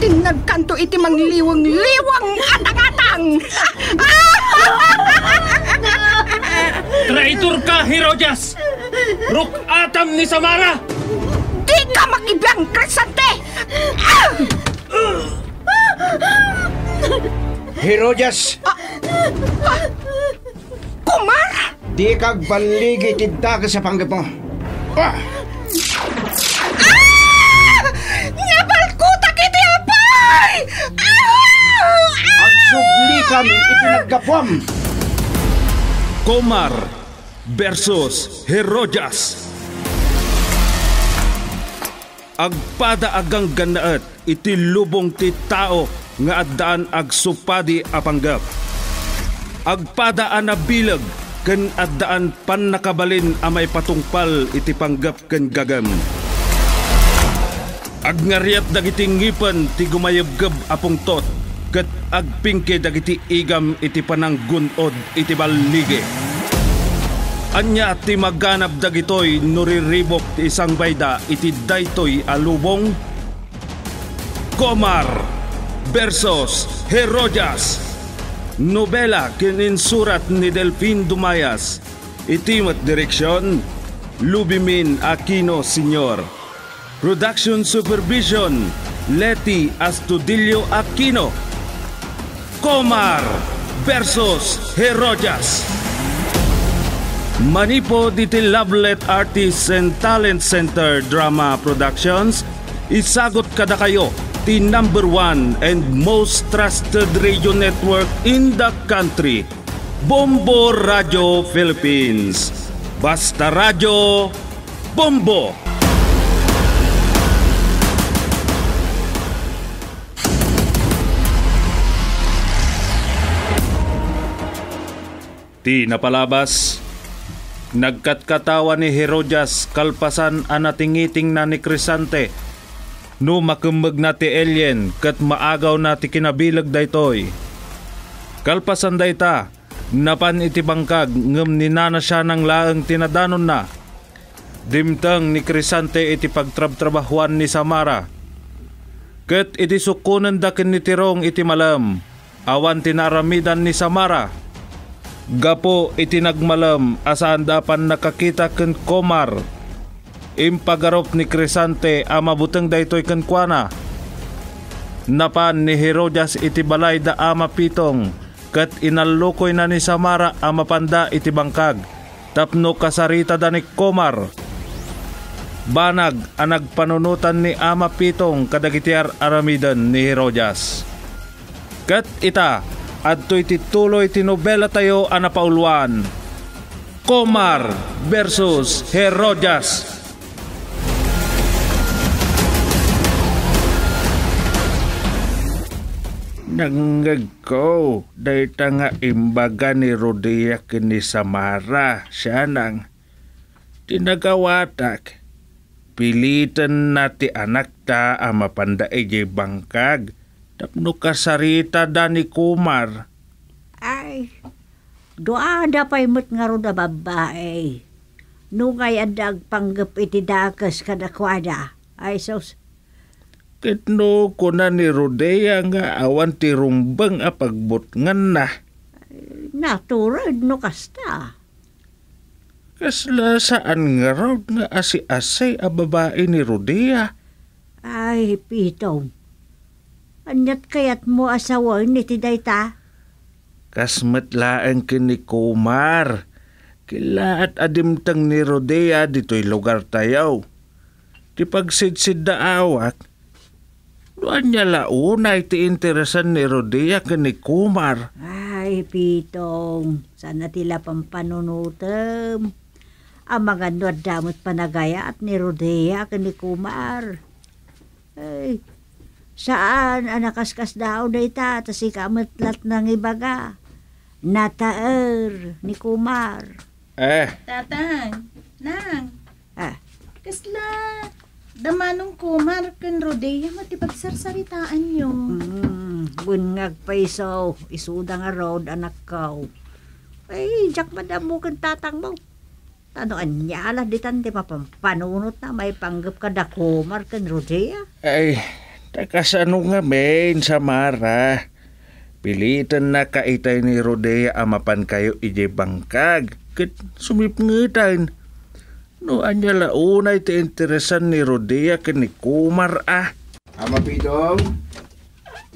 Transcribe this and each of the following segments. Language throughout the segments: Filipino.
Tingnan kanto iti mangliwang liwang-liwang atang-atang! Traitor ka, Herodias! Ruk atam ni Samara! Di ka makibang krisante! Ah! Herodias! Ah, ah, kumar! Di kag banligi tidda ka sa panggap mo. Ah! kapulisan ipinaggapwam. Komar versus Herojas. Agpada agang ganaat iti lubong ti tao nga addaan agsupadi apanggap. Agpada anabilag ken addaan pan a amay patungpal iti panggap ken gagam. Agnariat dagiti ngipen ti gumayebgeb apong tot Kat agpingke dagiti igam iti pananggunod iti ballige. Anya ti maganap dagitoy nuriribok ti isang bayda iti daytoy alubong Komar versus Herodias Nobela kininsurat ni Delfin Dumayas Iti mat direksyon Lubimin Aquino Sr. Production Supervision Leti Astudillo Aquino Comar versus Heroyas. Manipo Detail Lovelet Artists and Talent Center Drama Productions, isagot kada kayo the number one and most trusted radio network in the country, Bombo Radio Philippines. Basta Radio Bombo! Ti napalabas, nagkatkatawa ni Herodias kalpasan anatingiting na ni Crisante, no makumbag na ti alien kat maagaw na ti kinabilag daytoy. Kalpasan dayta, napan iti bangkag ngem ninana siya ng laeng tinadanon na. Dimtang ni Crisante iti pagtrabtrabahuan ni Samara. Kat iti sukunan dakin ni Tirong iti malam, awan tinaramidan ni Samara Gapo itinagmalam asaan dapan nakakita ken komar. Impagarop ni Crisante ama buteng daytoy ken kuana. Napan ni Herodias balay da ama pitong ket inallukoy na ni Samara ama panda iti bangkag. Tapno kasarita da ni Komar. Banag anag panunutan ni ama pitong kadagitiar aramidan ni Herodias. Ket ita adto iti tuloy tinobela tayo anapauluan. Comar versus Herodias. Nangag ko, dayta nga imbaga ni Rodia kini Samara, siya nang tinagawatak. Pilitan na ti anak ta ang mapandaigay bangkag Tapno kasarita da ni Kumar. Ay, doada pa'y mo't nga ron na babae. Nungay andag panggap itidakas kadakwada. Ay, sos. Kitno ko na ni Rodea nga awan ti rumbang apagbutngan na. Naturad no kasta. Kasla saan nga raw nga asi-asay a babae ni Rodea? Ay, pitong Anyat kayat mo asawon ni ti dayta? Kasmatlaan kin ni Kumar. Kilaat adimtang ni Rodea dito'y lugar tayaw. Ti pagsidsid na awak, doon niya launa iti interesan ni Rodea kin ni Kumar. Ay, Pitong, sana tila pampanunutam. Ang ah, mga nuad damot panagaya at ni Rodea kin ni Kumar. Ay, Saan anakaskas daw na ita, tas ikamatlat ng ibaga. Nataer ni Kumar. Eh. Tatang, nang. Ah. Kasla, damanong Kumar kan Rodeya matipagsararitaan nyo. Mm, bunyag pa isaw, isuda nga road anak kao. Ay, jak madam mo kan tatang mo. Ano anya ala ditan di mapapanunot na may panggap ka da Kumar kan Rodeya. Eh, Takas ano nga men sa Mara. Pilitan na kaitay ni Rodea amapan kayo ije bangkag. Kit sumipngitan. No anya launa te interesan ni Rodea kini Kumar ah. Ama Pidong,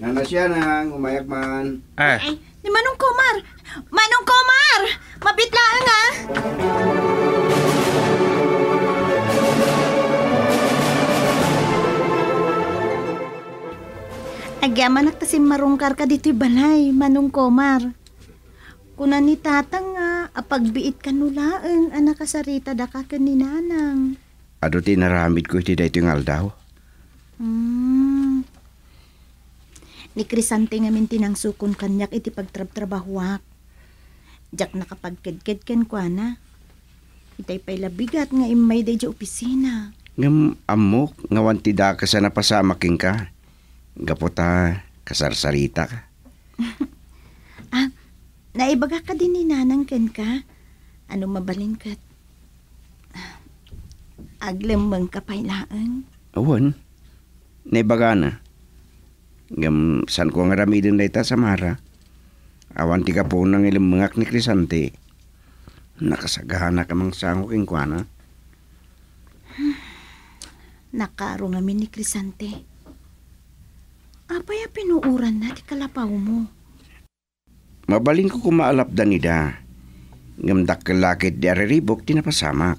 nana siya nang umayak man. Ah. Ay, ni Manong Kumar! Manong Kumar! Mabitlaan ah! Agyaman at tasim marungkar ka dito'y balay, manong komar. Kuna ni tatang nga, apagbiit ka nulaang, anak kasarita da ka ni nanang. Ado tinaramid ko iti dayto nga aldaw? Hmm. Ni Crisante nga min tinangsukon kanyak iti pagtrab-trabahuak. Diyak nakapagkedked ken kwa na. Itay pa'y labigat nga imay day opisina. Ngam amok, ngawantida ka sa napasamaking ka. Gapota, kasarsarita ka. ah, naibaga ka din ni nanang ken ka. Ano mabalin ka? Aglam bang kapailaan? Awan. Naibaga na. Gam, san ko nga rami din ita sa Mara. Awan ti ka po ng ilang mga ni Crisante. Nakasagahana ka mang sango king kuana. Nakaro nga ni Crisante. Apay a pinuuran na ti kalapaw mo. Mabaling ko kumaalap da nida. Ngamdak kalakit di ariribok tinapasamak.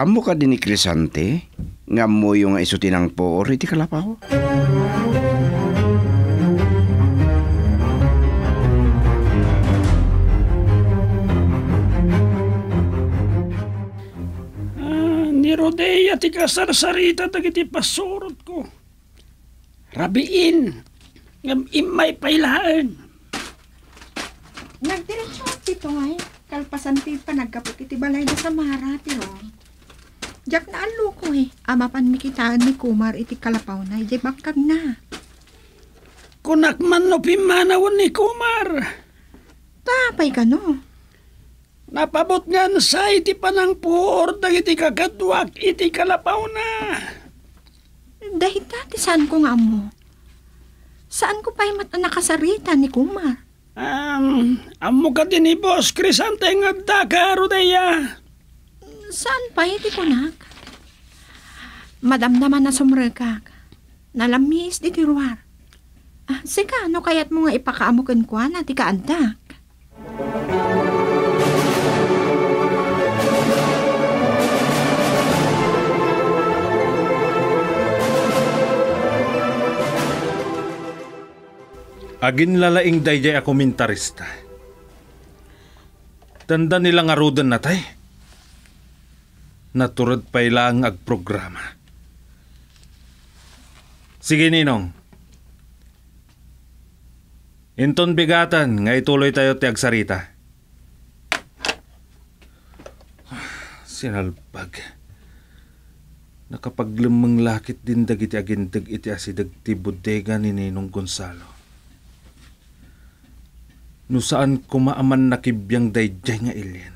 Amo ka din ni Crisante, nga yung isutinang po or iti kalapaw. Ah, ni Rodea ti kasarsarita dagiti pasurot rabiin ng imay pailaan nagdiretso tito ay eh. kalpasan ti pa nagkapit iti balay na sa mara ti ro jak na ang ko eh amapan mi ni kumar iti kalapaw na iti bakag na kunak man no pimanawan ni kumar tapay ka no napabot nga sa iti panang puor dagiti kakadwak iti kalapaw na Dahita ti saan ko nga mo? Saan ko pa imat nakasarita ni Kumar? Um, amo ka din ni Boss Crisante ng dagaro daya. Saan pa iti kunak? Madam naman na sumrekak. Nalamis di tiruar. Ah, sika, ano kaya't mo nga ipakaamukin ko na ti kaandak? Music Agin lalaing dayjay ako mintarista. Tanda nila nga rudan natay. Naturad pa ilang agprograma. programa. Sige ninong. Inton bigatan nga ituloy tayo ti agsarita. Sinalpag. Nakapaglamang lakit din dagiti agindag iti asidag ti bodega ni Ninong Gonzalo no saan kumaaman nakibyang dayjay nga ilin.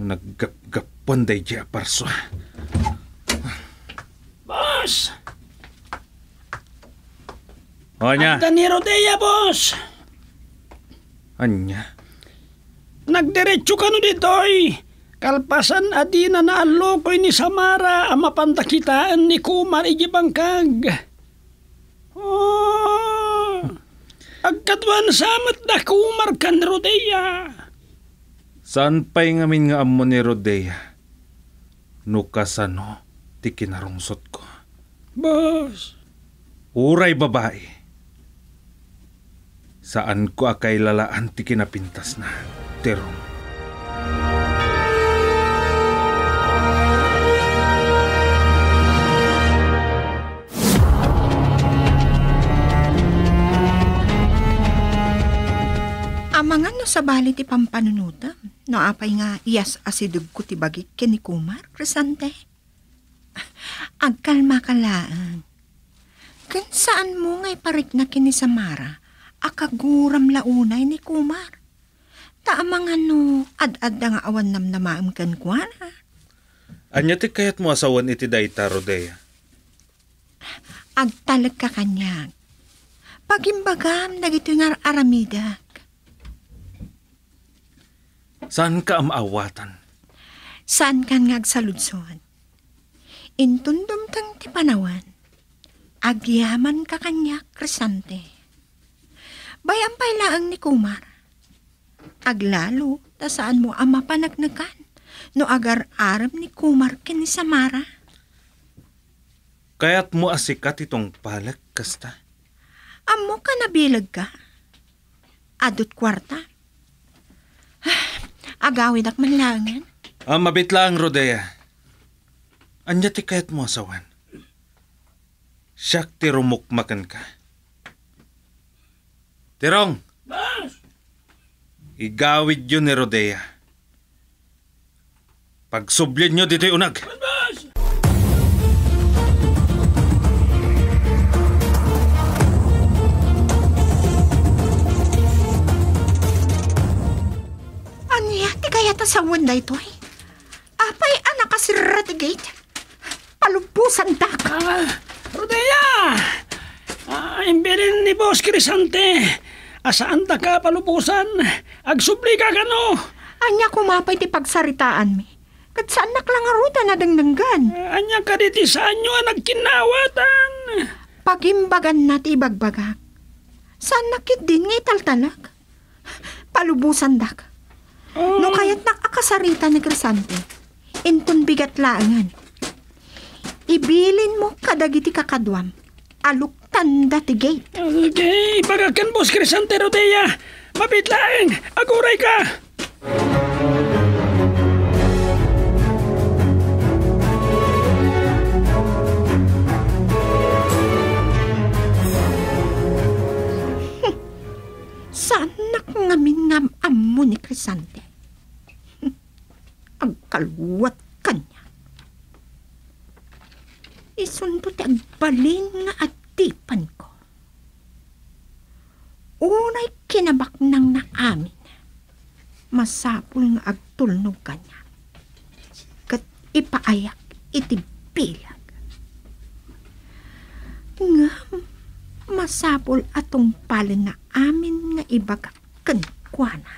Naggapgapan dayjay aparso. Boss! Anya? Ang taniro daya, boss! Anya? Nagdiretso ka no ditoy! Kalpasan adina na alokoy ni Samara ang mapantakitaan ni Kumar Ijibangkag. Oh, Agkatwan samat na kumar kan Rodea. Saan pa'y ngamin nga ammo ni Rodea? Nukasano, ti kinarungsot ko. Boss. Uray babae. Saan ko akay lalaan ti kinapintas na? Terong. Ano sa bali ti pampanunuta? apay nga iyas asidug ko ti bagik ni Kumar, Resante? Agkalma ka laang. Kan mo ngay parik na kini Samara, akaguram launay ni Kumar. Taamang ano, ad-ad nga awan nam namaam kan kuan ha? Anya ti kayat mo asawan iti dayta, Rodea? Agtalag ka kanyag. Pagimbagam, nagito nga aramida. Saan ka maawatan? Saan kan ngagsaludsoan? Intundom tang ti Agyaman ka kanya, krisante. Bayan pa ilaang ni Kumar. Aglalo, ta saan mo ama panagnakan, no agar aram ni Kumar kin Samara. Kaya't mo asikat itong palag, kasta. Amo ka nabilag ka. Adot kwarta, agawin ak manlangan. Eh. Ah, mabit lang, Rodea. Anya ti kayat mo asawan. Siyak ti rumukmakan ka. Tirong! Igawid yun ni Rodea. Pagsublit nyo dito'y unag. Mas, tasawon na ito eh. Apay anak ka si Radigate. Palumpusan da ka. Ah, Rodea! Ah, imbilin ni Boss Crisante. Asaan da ka palubusan? Agsubli ka gano. Anya kumapay ti pagsaritaan mi. Kat saan naklangaruta na dangdanggan? Uh, ah, anya ka diti saan nyo ah, nagkinawatan? Pagimbagan na ibagbagak. Saan nakit din ngay taltalag? Palubusan dak. Mm. No kayat nakakasarita ni Crisante, inton bigat laangan. Ibilin mo kadagiti kakadwam, aluk tanda ti gate. Okay, pagakan boss Crisante Rodea, mapitlaeng, aguray ka! Saan nakangamin nga amo ni Crisante? Ang kaluwat kanya. Isundo ti agbalin nga atipan ko. Unay kinabak nang naamin. Masapul nga agtulnog kanya. Kat ipaayak itibilag. Ngam masapol atong palin nga amin nga ibaga kenkwana.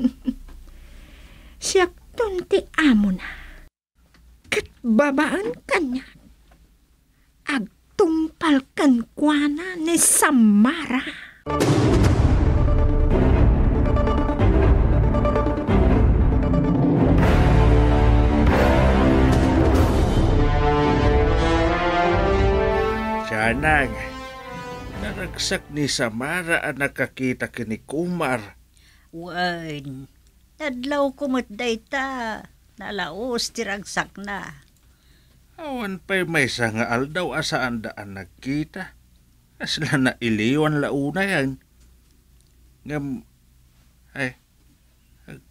Siyak tunti amo na. babaan kanya. Agtungpal kenkwana ni Samara. Sana nga Naragsak ni Samara ang nakakita kini Kumar. Wan, nadlaw kumot dayta. Nalaos tiragsak na. Awan pa'y may sangaal daw asaan daan nagkita. Asla na iliwan launa yan. Ngam, ay,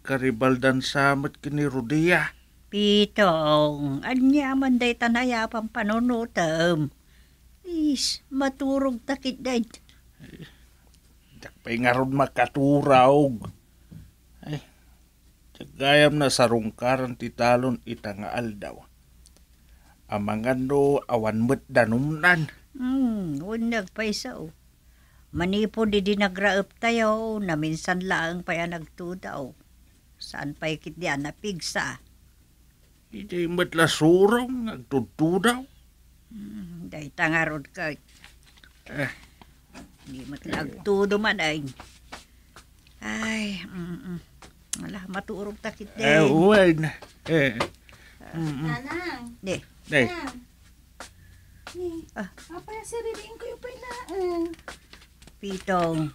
karibaldan samat kini Rodia. Pitong, anyaman day tanayapan panunutam. Is, maturog takit na Dakpay nga ron makaturog. Ay, tagayam na sa rungkaran titalon itangaal daw. Amang ano, awan mo't danumnan. Hmm, unag pa isa o. Oh. Manipo di dinagraap tayo, oh. na minsan laang pa yan nagtudaw. Saan pa ikit diyan napigsa? Hindi matlasurong, nagtutudaw. Day tangarod ka. Eh. Ah. di matlagtudo man ay. Ay, mm, mm. ala, maturog takit din. Eh, well, eh. eh. Nanang. Di. Di. Ah. Apa na sariliin ko yung painaan. Eh. Pitong,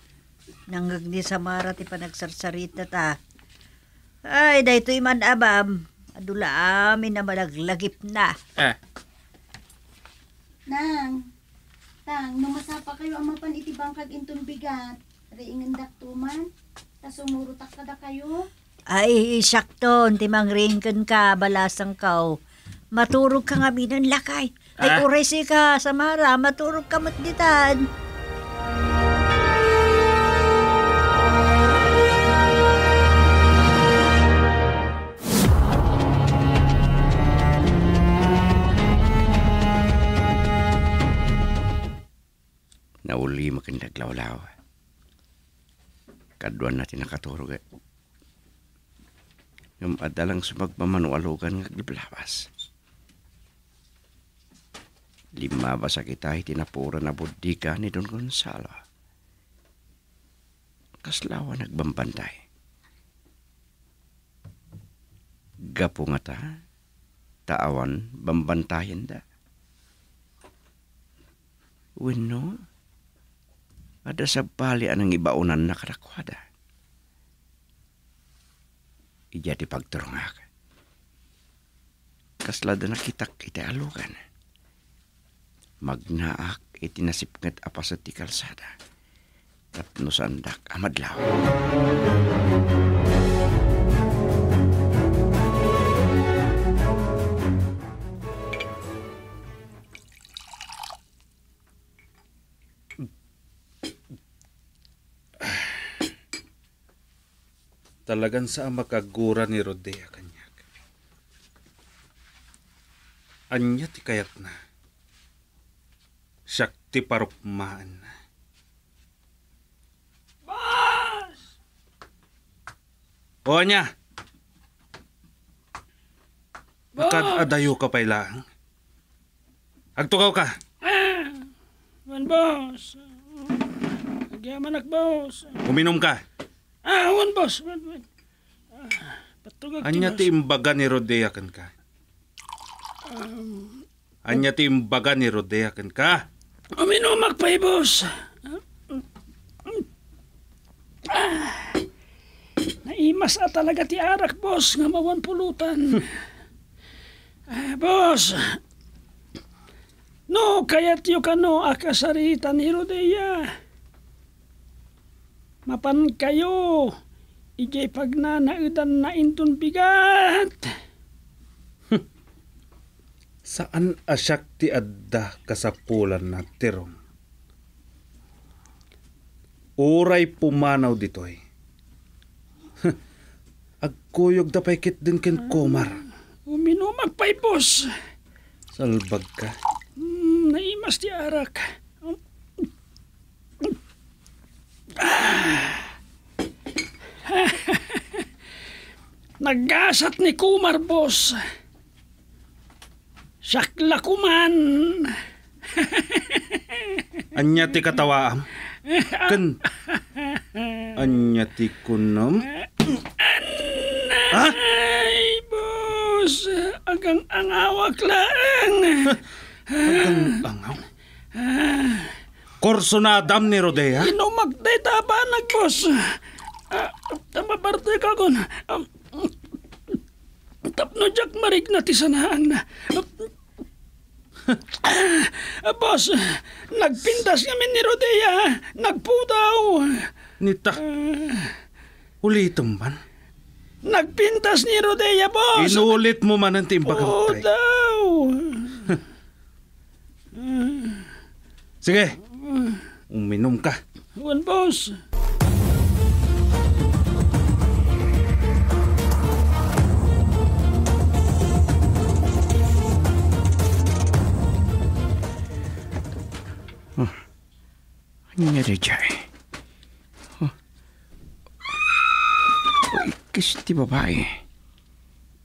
nanggagni sa marat ipanagsarsalita ta. Ay, dahito iman abam. Adula amin na malaglagip na. Eh. Nang, tang, numasapa kayo amapan iti bangkag intong bigat. Riingan daktuman, tas umurutak kada kayo. Ay, sakto, ti ringkan ka, balasang kao. Maturog ka nga binan lakay. Ay, ah? oresy ka, Samara, maturog ka matditan. naglawlaw. Kaduan na nakaturog eh. Yung adalang sumagpamanualogan nga giblabas. Lima ba sa kita itinapura na budika ni Don Gonzalo. Kaslawa nagbambantay. Gapo nga ta, taawan bambantayan da. When Ada sa bali anang ibaunan na karakwada. Ija di pagturungak. Kaslada na kitak iti alugan. Magnaak iti nasipnget apa sa ti kalsada. Tapno sandak amadlaw. talagan sa makagura ni Rodea kanyak. Anya ti kayak na, sakti parukmaan na. Bas! O anya! Nakadayo ka pa ilang. Agtukaw ka! Man, boss! Agyaman ak, boss! Uminom ka! Ah, one boss. Wan, wan. Ah, patugag Anya ti imbaga ni Rodea kan ka? Um, Anya ti imbaga ni Rodea kan ka? Umino magpay boss. Ah, naimas a talaga ti arak boss nga mawan pulutan. ah, boss, no kayat yung kano akasarita ni Rodea mapan kayo ijay pagnanaidan na inton bigat saan asyak ti adda kasapulan na tirong oray pumanaw ditoy agkuyog da paikit din ken komar ah, uminumag pay boss salbag ka mm, naimas ti arak Nagasat ni Kumar, boss. Sakla kuman. Anya ti katawaam? Ken? Anya ti kunam. Ha? Ay, boss. Agang angawak lang. Agang angaw? Ah kurso na dam ni Rodea? Ino magdata ba nagpos? Uh, ah, tama parte ka kon. Ah, tapno jak marig na tisanaan na. Ah, boss, nagpindas kami ni Rodea. Nagpudaw. Nita, uh, ulitin man? Nagpintas ni Rodea, boss. Inulit mo man ang timbang Pudaw. Sige, Uminom ka. Juan, boss. Oh. Ano nangyari dyan? Oh. Oh, ti babae.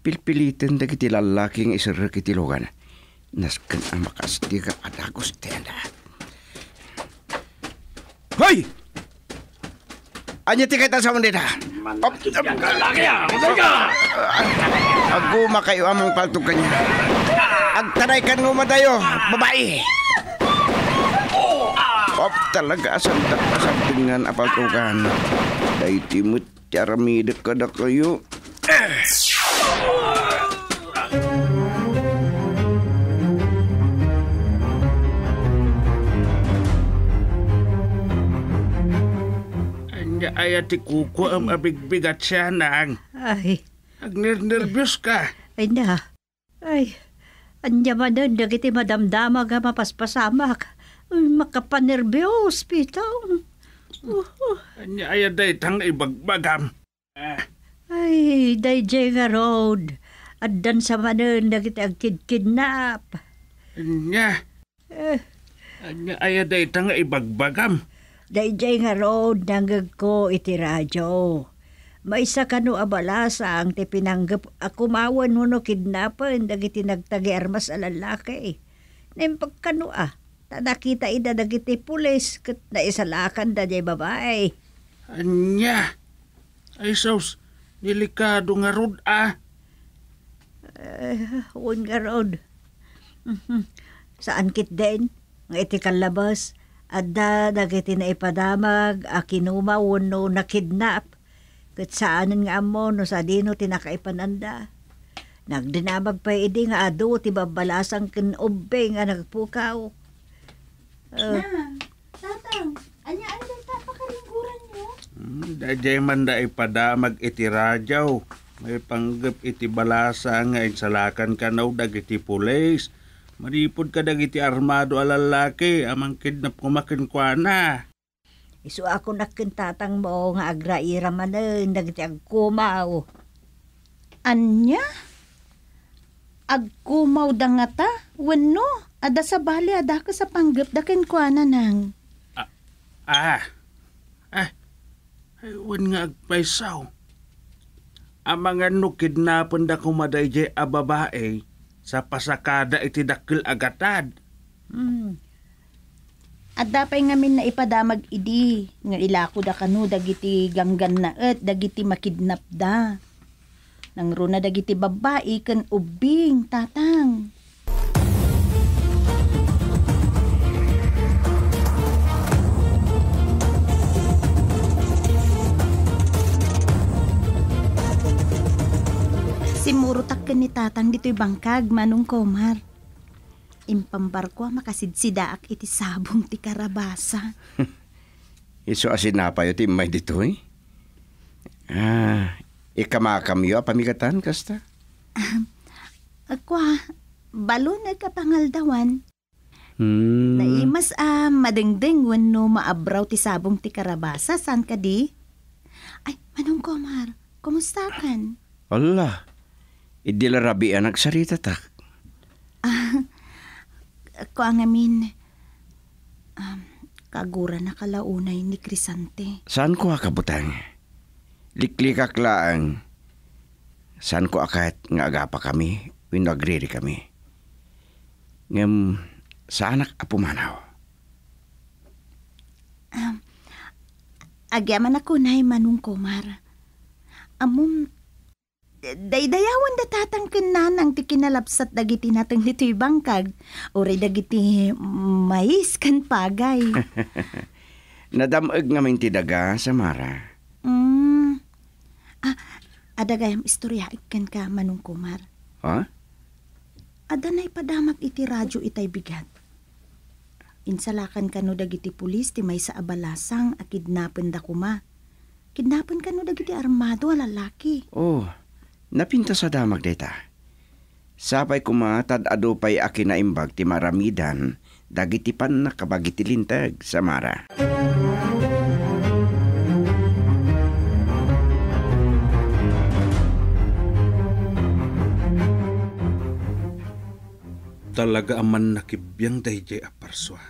Pilpilitin da kiti lalaking isir kiti lugan. Naskan ang makasdi ka patagos tena. Hoy! Anya tiket sa mundin ha? Malaki yan ka lagi ha! Ah. Ah. Aguma kayo amang paltog kanya. Agtaray kan mo madayo, babae! Oh, ah. Op talaga asan tapasang tingnan apal tukan. Dahil timot, charamidak ka kayo. Eh! kaaya ti kuko ang mabigbigat siya nang. Ay. Agnernervyos ka. Ay na. Ay. Anya man nun, dagiti madamdama nga mapaspasamak. Makapanerbiyos, pitaw. Uh, uh. Anya aya day tang ibagbagam. Ah. Ay, day jay nga road. Addan sa manon, dagiti agkidkidnap. Anya. Eh. Anya ay day tang ibagbagam. Dayjay nga road nanggag ko iti radyo. Maisa kanu abalasa ang ti pinanggap ako mawan mo no kidnapan dagiti nagtagi armas a lalaki. alalaki. Nem pagkano ah, tanakita ida dagiti pulis kat naisalakan da jay babae. Anya, ay saus, nilikado nga road ah. Uh, nga road. Saan kit din? Nga iti kalabas adda dagiti na ipadamag a kinuma wano nakidnap ket saanen nga ammo no sa dino tinakaipananda nagdinamag pa idi nga adu ti babalasan ken nga nagpukaw uh, ah. Ma, tatang anya anya tapakalinguran mo hmm, dajay man da ipadamag iti radyaw may panggap iti balasa nga insalakan ka daw dagiti pulis Maripod ka dagiti armado a amang kidnap ko kwa na. Isu ako nakin tatang mo nga agraira man na, eh, dagiti agkumaw. Anya? Agkumaw da nga ta? Wano? Ada sa bali, ada ka sa panggap dakin kwa nang. Ah, ah, ah, ay, wan nga agpaisaw. Ang mga ano, nukidnapon da kumaday jay a babae, sa pasakada iti dakkel agatad. Mm. At dapay ngamin na ipadamag idi nga ilako da kanu dagiti ganggan na et dagiti makidnap da. Nang runa dagiti babae ken ubing tatang. Simuro takken ni tatang dito'y bangkag, manong komar. Impambar ko makasidsidaak iti sabong ti karabasa. Iso asin na pa ti may dito eh. Ah, ikamakamyo pamigatan kasta? Um, ah, ako balo nagkapangaldawan. Hmm. Naimas a ah, madengdeng wano maabraw ti sabong ti karabasa, san ka di? Ay, manong komar, kumusta kan? Allah, Idila rabi anak sarita tak. Ah, ko ang amin. Um, kagura na kalaunay ni Crisante. Saan ko akabutang? Liklikak laang. Saan ko akat nga agapa kami, winagriri kami. Ngem, sa anak apumanaw. Um, agyaman ako na manung komar. Amum, daydayawan da tatangkin na nang ti dagiti natang dito'y bangkag. Uri dagiti mais kan pagay. Nadamag ngamin ti daga, Samara. Mm. Ah, adagayam istorya ikan ka manong kumar. Ha? Huh? na padamak iti radyo itay bigat. Insalakan kano dagiti pulis ti may sa abalasang akidnapin da kuma. Kidnapin kano dagiti armado a lalaki. Oh. Napinta sa damag deta. Sapay kuma tadado aki na imbag ti maramidan, dagiti pan na kabagitilintag sa mara. Talaga aman nakibyang dayjay aparswa.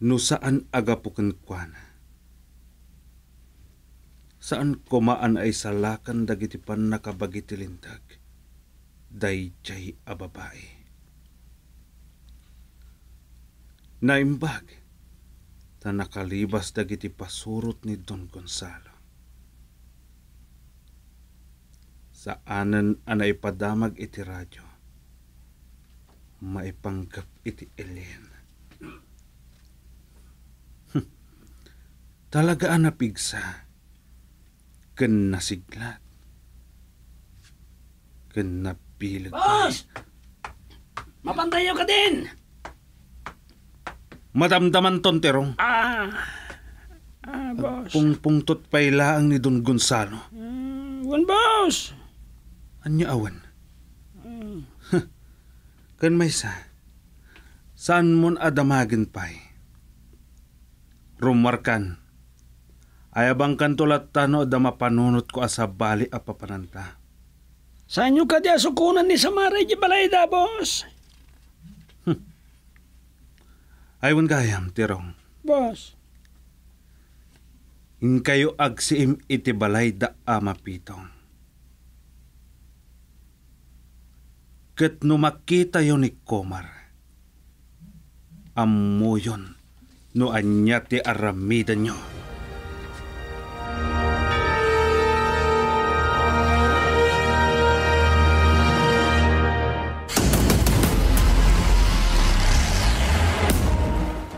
No saan agapukan kwa na? saan kumaan ay salakan dagiti dagitipan nakabagitilintag, dayjay ababae. Naimbag, na nakalibas dagiti pasurot ni Don Gonzalo. Saanan anay padamag iti radyo, maipanggap iti Elen. Talaga anapigsa. pigsa Kan nasiglat. Kan napilag. Boss! Mapantayo ka din! Madamdaman ton, Terong. Ah, ah boss. Pung Pungpungtot pa ilaang ni Don Gonzalo. Mm, wan, boss. Anya awan. Mm. kan may sa, saan mon adamagin pa'y? Rumarkan Ayabang kantulat tano da mapanunot ko asabali a papananta. Sa inyo ka di asukunan ni Samara di balay da, boss? Hmm. Aywan kayam, tirong. Boss. In kayo ag si im iti balay da ama ah, pitong. Kat no makita yon ni Komar, amuyon no anya ti aramidan nyo.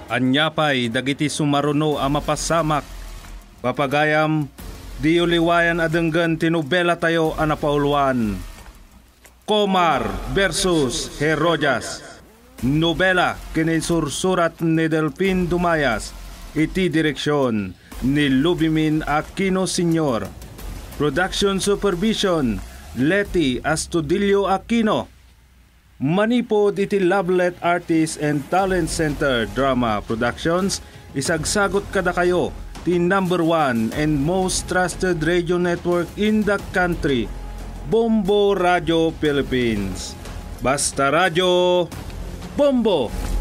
Anyapay dagiti sumaruno a mapasamak. Papagayam, di uliwayan adenggan tinubela tayo anapauluan. Komar versus Herojas. Nobela kininsursurat ni Delpin Dumayas. Iti direksyon ni Lubimin Aquino Sr. Production Supervision Leti Astudillo Aquino Manipod iti Lovelet Artist and Talent Center Drama Productions isagsagot kada kayo the number one and most trusted radio network in the country Bombo Radio Philippines Basta Radio Bombo!